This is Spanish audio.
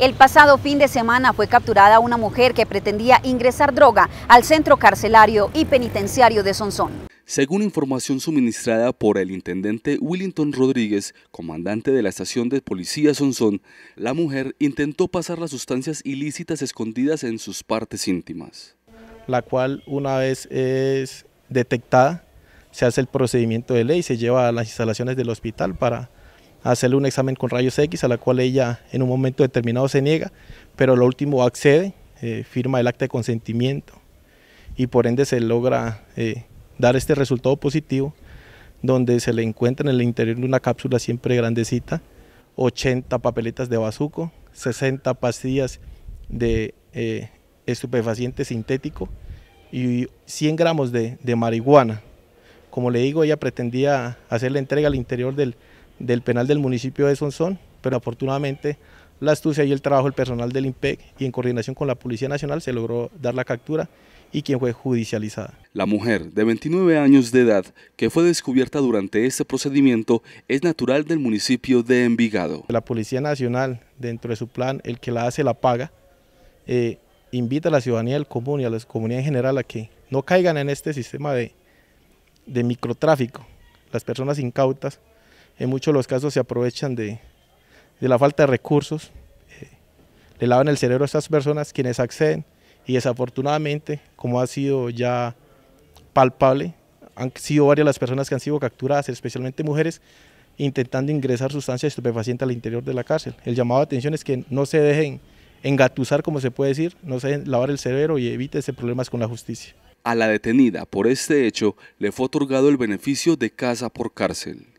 El pasado fin de semana fue capturada una mujer que pretendía ingresar droga al centro carcelario y penitenciario de Sonsón. Según información suministrada por el intendente Willington Rodríguez, comandante de la estación de policía Sonsón, la mujer intentó pasar las sustancias ilícitas escondidas en sus partes íntimas. La cual una vez es detectada, se hace el procedimiento de ley, y se lleva a las instalaciones del hospital para hacerle un examen con rayos X, a la cual ella en un momento determinado se niega, pero lo último accede, eh, firma el acta de consentimiento y por ende se logra eh, dar este resultado positivo, donde se le encuentra en el interior de una cápsula siempre grandecita 80 papeletas de bazuco, 60 pastillas de eh, estupefaciente sintético y 100 gramos de, de marihuana. Como le digo, ella pretendía hacer la entrega al interior del, del penal del municipio de Sonsón, pero afortunadamente la astucia y el trabajo del personal del IMPEC y en coordinación con la Policía Nacional se logró dar la captura y quien fue judicializada. La mujer de 29 años de edad que fue descubierta durante este procedimiento es natural del municipio de Envigado. La Policía Nacional, dentro de su plan, el que la hace la paga, eh, invita a la ciudadanía del común y a la comunidad en general a que no caigan en este sistema de, de microtráfico. Las personas incautas en muchos los casos se aprovechan de, la falta de recursos, eh, le lavan el cerebro a estas personas quienes acceden y desafortunadamente, como ha sido ya palpable, han sido varias las personas que han sido capturadas, especialmente mujeres, intentando ingresar sustancias estupefacientes al interior de la cárcel. El llamado de atención es que no se dejen engatusar, como se puede decir, no se dejen lavar el cerebro y ese problemas con la justicia. A la detenida por este hecho le fue otorgado el beneficio de casa por cárcel.